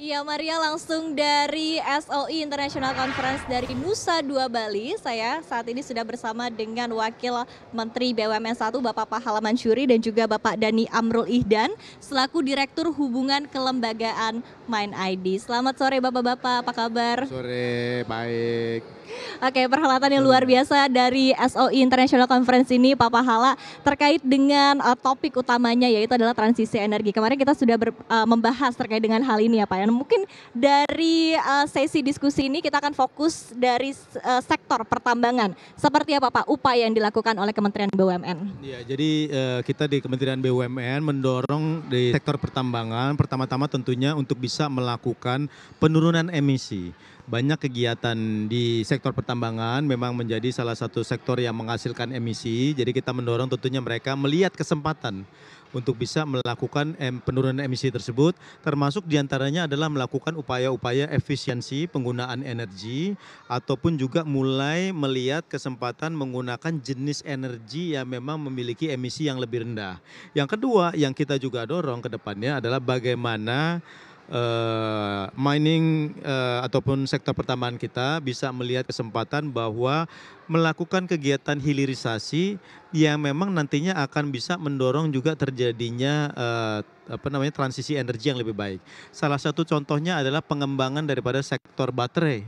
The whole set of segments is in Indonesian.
Iya Maria langsung dari SOI International Conference dari Nusa Dua Bali. Saya saat ini sudah bersama dengan Wakil Menteri BUMN 1 Bapak Pahala Mansuri dan juga Bapak Dani Amrul Ihdan selaku Direktur Hubungan Kelembagaan Mind ID. Selamat sore Bapak-Bapak, apa kabar? Sore, baik. Oke, perhelatan yang luar biasa dari SOI e International Conference ini Papa Hala terkait dengan uh, topik utamanya yaitu adalah transisi energi. Kemarin kita sudah ber, uh, membahas terkait dengan hal ini ya Pak. Ya. Dan mungkin dari uh, sesi diskusi ini kita akan fokus dari uh, sektor pertambangan. Seperti apa Pak upaya yang dilakukan oleh Kementerian BUMN? Ya, jadi uh, kita di Kementerian BUMN mendorong di sektor pertambangan pertama-tama tentunya untuk bisa melakukan penurunan emisi banyak kegiatan di sektor pertambangan memang menjadi salah satu sektor yang menghasilkan emisi. Jadi kita mendorong tentunya mereka melihat kesempatan untuk bisa melakukan penurunan emisi tersebut, termasuk diantaranya adalah melakukan upaya-upaya efisiensi penggunaan energi, ataupun juga mulai melihat kesempatan menggunakan jenis energi yang memang memiliki emisi yang lebih rendah. Yang kedua, yang kita juga dorong ke depannya adalah bagaimana uh, mining uh, ataupun sektor pertambangan kita bisa melihat kesempatan bahwa melakukan kegiatan hilirisasi yang memang nantinya akan bisa mendorong juga terjadinya uh, apa namanya transisi energi yang lebih baik. Salah satu contohnya adalah pengembangan daripada sektor baterai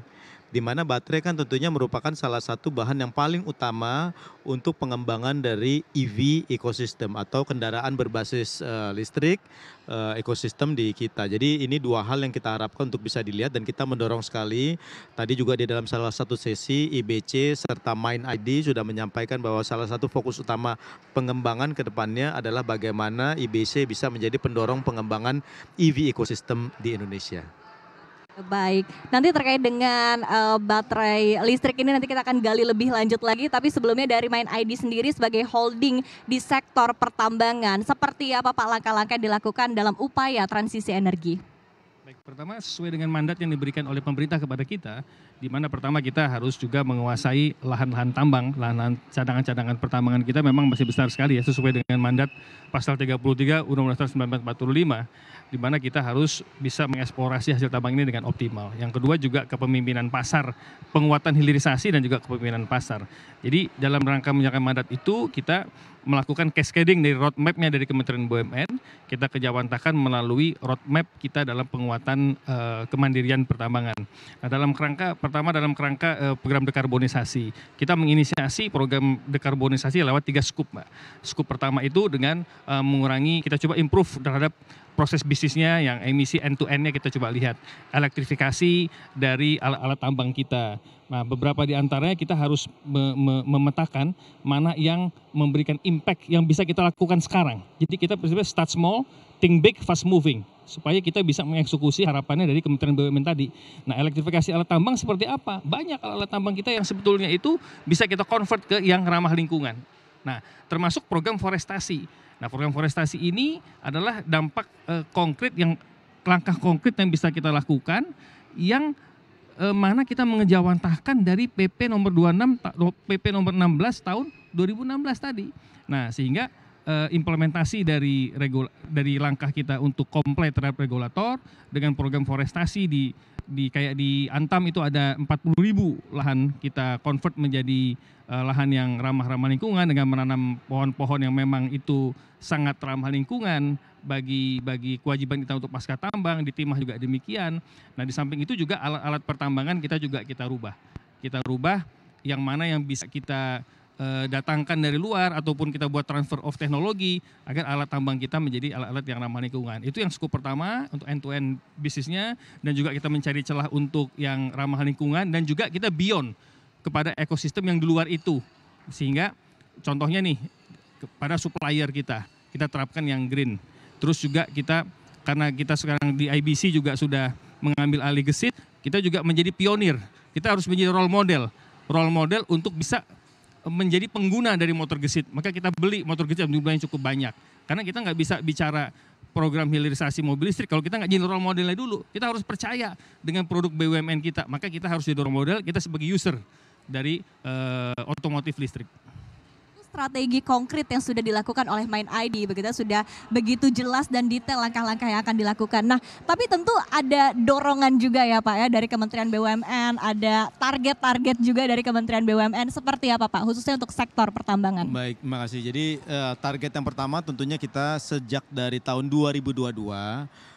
di mana baterai kan tentunya merupakan salah satu bahan yang paling utama untuk pengembangan dari EV ekosistem atau kendaraan berbasis uh, listrik uh, ekosistem di kita. Jadi ini dua hal yang kita harapkan untuk bisa dilihat dan kita mendorong sekali. Tadi juga di dalam salah satu sesi IBC serta Mind ID sudah menyampaikan bahwa salah satu fokus utama pengembangan ke depannya adalah bagaimana IBC bisa menjadi pendorong pengembangan EV ekosistem di Indonesia. Baik, nanti terkait dengan uh, baterai listrik ini nanti kita akan gali lebih lanjut lagi. Tapi sebelumnya dari Main ID sendiri sebagai holding di sektor pertambangan, seperti apa Pak langkah-langkah yang dilakukan dalam upaya transisi energi? Baik, pertama sesuai dengan mandat yang diberikan oleh pemerintah kepada kita, di mana pertama kita harus juga menguasai lahan-lahan tambang, lahan-lahan cadangan-cadangan pertambangan kita memang masih besar sekali ya sesuai dengan mandat pasal 33 Undang-Undang Dasar 1945 di mana kita harus bisa mengeksplorasi hasil tambang ini dengan optimal. Yang kedua juga kepemimpinan pasar, penguatan hilirisasi dan juga kepemimpinan pasar. Jadi dalam rangka menjalankan mandat itu kita melakukan cascading dari roadmapnya dari Kementerian BUMN, kita kejawantakan melalui roadmap kita dalam penguatan uh, kemandirian pertambangan. Nah dalam kerangka pertama dalam kerangka uh, program dekarbonisasi. Kita menginisiasi program dekarbonisasi lewat tiga skup Mbak. skup pertama itu dengan uh, mengurangi, kita coba improve terhadap proses bisnisnya yang emisi end to end-nya kita coba lihat. Elektrifikasi dari alat-alat tambang kita. Nah, beberapa di antaranya kita harus me me memetakan mana yang memberikan impact yang bisa kita lakukan sekarang. Jadi kita prinsipnya start small, think big, fast moving supaya kita bisa mengeksekusi harapannya dari Kementerian BUMN tadi. Nah, elektrifikasi alat tambang seperti apa? Banyak alat tambang kita yang sebetulnya itu bisa kita convert ke yang ramah lingkungan. Nah, termasuk program forestasi. Nah, program forestasi ini adalah dampak e, konkret yang langkah konkret yang bisa kita lakukan yang e, mana kita mengejawantahkan dari PP nomor 26 PP nomor 16 tahun 2016 tadi. Nah, sehingga uh, implementasi dari regula, dari langkah kita untuk komplit terhadap regulator dengan program forestasi di di kayak di Antam itu ada 40 ribu lahan kita convert menjadi uh, lahan yang ramah-ramah lingkungan dengan menanam pohon-pohon yang memang itu sangat ramah lingkungan bagi bagi kewajiban kita untuk pasca tambang di timah juga demikian. Nah di samping itu juga alat-alat pertambangan kita juga kita rubah kita rubah yang mana yang bisa kita Eh, datangkan dari luar ataupun kita buat transfer of teknologi agar alat tambang kita menjadi alat-alat yang ramah lingkungan. Itu yang scope pertama untuk end to end bisnisnya dan juga kita mencari celah untuk yang ramah lingkungan dan juga kita beyond kepada ekosistem yang di luar itu. Sehingga contohnya nih kepada supplier kita, kita terapkan yang green. Terus juga kita karena kita sekarang di IBC juga sudah mengambil alih gesit, kita juga menjadi pionir. Kita harus menjadi role model, role model untuk bisa menjadi pengguna dari motor gesit. Maka kita beli motor gesit yang jumlahnya cukup banyak. Karena kita nggak bisa bicara program hilirisasi mobil listrik kalau kita nggak jadi role modelnya dulu. Kita harus percaya dengan produk BUMN kita. Maka kita harus jadi role model kita sebagai user dari uh, otomotif listrik strategi konkret yang sudah dilakukan oleh Main ID begitu ya. sudah begitu jelas dan detail langkah-langkah yang akan dilakukan. Nah, tapi tentu ada dorongan juga ya Pak ya dari Kementerian BUMN, ada target-target juga dari Kementerian BUMN seperti apa Pak khususnya untuk sektor pertambangan. Baik, terima kasih. Jadi eh, target yang pertama tentunya kita sejak dari tahun 2022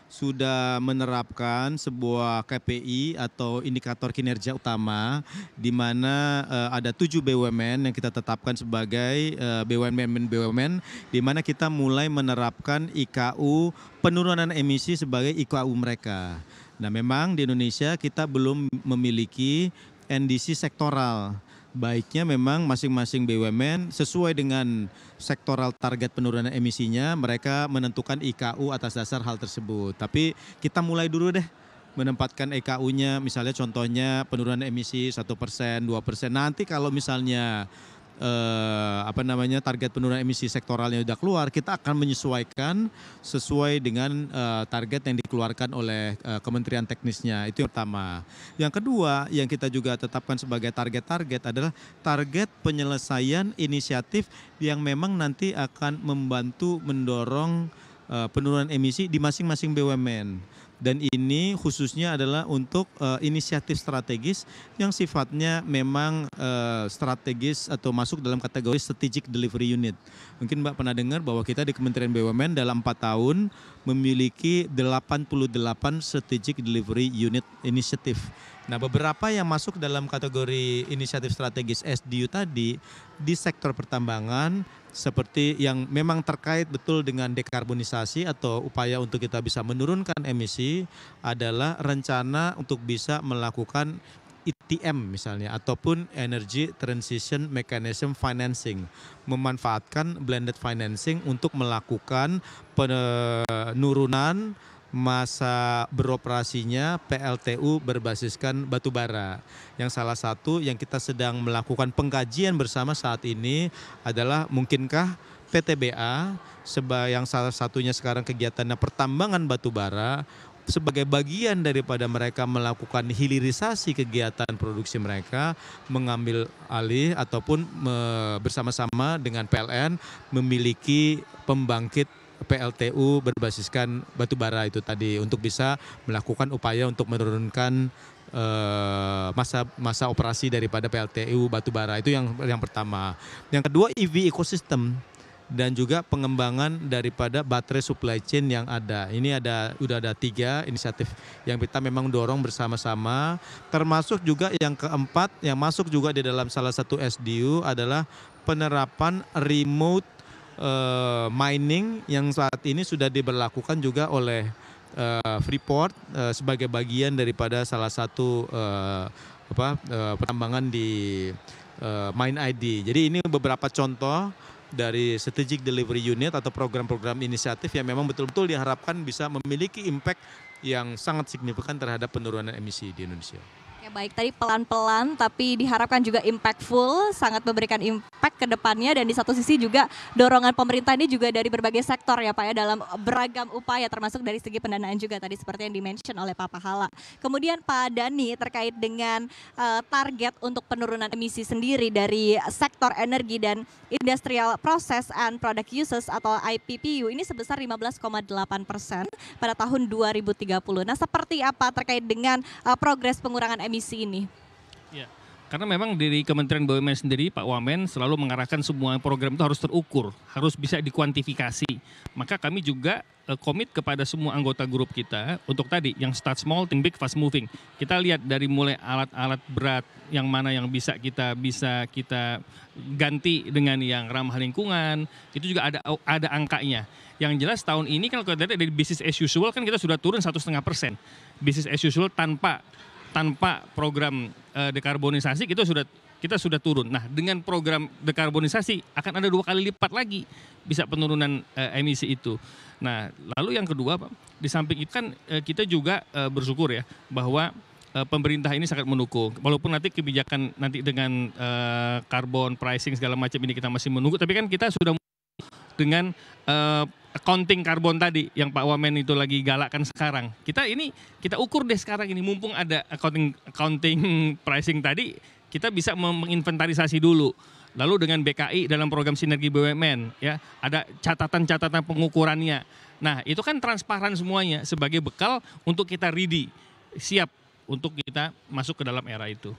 sudah menerapkan sebuah KPI atau indikator kinerja utama di mana uh, ada tujuh BUMN yang kita tetapkan sebagai uh, eh, BUMN BUMN di mana kita mulai menerapkan IKU penurunan emisi sebagai IKU mereka. Nah, memang di Indonesia kita belum memiliki NDC sektoral baiknya memang masing-masing BUMN sesuai dengan sektoral target penurunan emisinya mereka menentukan IKU atas dasar hal tersebut. Tapi kita mulai dulu deh menempatkan EKU-nya misalnya contohnya penurunan emisi satu persen, dua persen. Nanti kalau misalnya Eh, apa namanya target penurunan emisi sektoralnya sudah keluar, kita akan menyesuaikan sesuai dengan eh, target yang dikeluarkan oleh eh, kementerian teknisnya. Itu yang pertama. Yang kedua, yang kita juga tetapkan sebagai target-target adalah target penyelesaian inisiatif yang memang nanti akan membantu mendorong penurunan emisi di masing-masing BUMN dan ini khususnya adalah untuk uh, inisiatif strategis yang sifatnya memang uh, strategis atau masuk dalam kategori strategic delivery unit. Mungkin Mbak pernah dengar bahwa kita di Kementerian BUMN dalam 4 tahun memiliki 88 strategic delivery unit inisiatif Nah, beberapa yang masuk dalam kategori inisiatif strategis SDU tadi di sektor pertambangan seperti yang memang terkait betul dengan dekarbonisasi atau upaya untuk kita bisa menurunkan emisi adalah rencana untuk bisa melakukan ETM misalnya ataupun Energy Transition Mechanism Financing memanfaatkan blended financing untuk melakukan penurunan masa beroperasinya PLTU berbasiskan batu bara. Yang salah satu yang kita sedang melakukan pengkajian bersama saat ini adalah mungkinkah PTBA yang salah satunya sekarang kegiatannya pertambangan batu bara sebagai bagian daripada mereka melakukan hilirisasi kegiatan produksi mereka mengambil alih ataupun bersama-sama dengan PLN memiliki pembangkit PLTU berbasiskan batu bara itu tadi untuk bisa melakukan upaya untuk menurunkan eh, masa masa operasi daripada PLTU batu bara itu yang yang pertama. Yang kedua EV ekosistem dan juga pengembangan daripada baterai supply chain yang ada. Ini ada udah ada tiga inisiatif yang kita memang dorong bersama-sama. Termasuk juga yang keempat yang masuk juga di dalam salah satu SDU adalah penerapan remote Eh, mining yang saat ini sudah diberlakukan juga oleh uh, Freeport uh, sebagai bagian daripada salah satu uh, apa uh, pertambangan di uh, Mine ID. Jadi ini beberapa contoh dari strategic delivery unit atau program-program inisiatif yang memang betul-betul diharapkan bisa memiliki impact yang sangat signifikan terhadap penurunan emisi di Indonesia. Baik, tadi pelan-pelan tapi diharapkan juga impactful, sangat memberikan impact ke depannya dan di satu sisi juga dorongan pemerintah ini juga dari berbagai sektor ya Pak ya dalam beragam upaya termasuk dari segi pendanaan juga tadi seperti yang dimention oleh Pak Pahala. Kemudian Pak Dani terkait dengan uh, target untuk penurunan emisi sendiri dari sektor energi dan industrial process and product uses atau IPPU ini sebesar 15,8 persen pada tahun 2030. Nah seperti apa terkait dengan uh, progres pengurangan emisi kondisi ini. Ya. Karena memang dari Kementerian BUMN sendiri Pak Wamen selalu mengarahkan semua program itu harus terukur, harus bisa dikuantifikasi. Maka kami juga eh, komit kepada semua anggota grup kita untuk tadi yang start small, think big, fast moving. Kita lihat dari mulai alat-alat berat yang mana yang bisa kita bisa kita ganti dengan yang ramah lingkungan, itu juga ada ada angkanya. Yang jelas tahun ini kan kalau kita lihat dari bisnis as usual kan kita sudah turun satu setengah persen. bisnis as usual tanpa tanpa program uh, dekarbonisasi kita sudah kita sudah turun. Nah, dengan program dekarbonisasi akan ada dua kali lipat lagi bisa penurunan uh, emisi itu. Nah, lalu yang kedua, Pak, di samping itu kan uh, kita juga uh, bersyukur ya bahwa pemerintah ini sangat mendukung. Walaupun nanti kebijakan nanti dengan carbon pricing segala macam ini kita masih menunggu, tapi kan kita sudah dengan accounting karbon tadi yang Pak Wamen itu lagi galakkan sekarang. Kita ini kita ukur deh sekarang ini mumpung ada accounting accounting pricing tadi, kita bisa menginventarisasi dulu. Lalu dengan BKI dalam program sinergi BUMN ya, ada catatan-catatan pengukurannya. Nah, itu kan transparan semuanya sebagai bekal untuk kita ready, siap untuk kita masuk ke dalam era itu.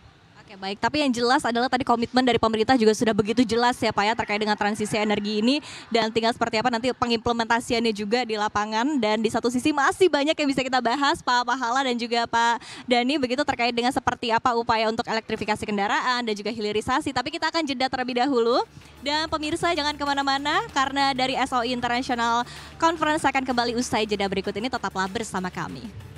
Oke baik, tapi yang jelas adalah tadi komitmen dari pemerintah juga sudah begitu jelas ya Pak ya terkait dengan transisi energi ini dan tinggal seperti apa nanti pengimplementasiannya juga di lapangan dan di satu sisi masih banyak yang bisa kita bahas Pak Pahala dan juga Pak Dani begitu terkait dengan seperti apa upaya untuk elektrifikasi kendaraan dan juga hilirisasi tapi kita akan jeda terlebih dahulu dan pemirsa jangan kemana-mana karena dari SOI International Conference akan kembali usai jeda berikut ini tetaplah bersama kami.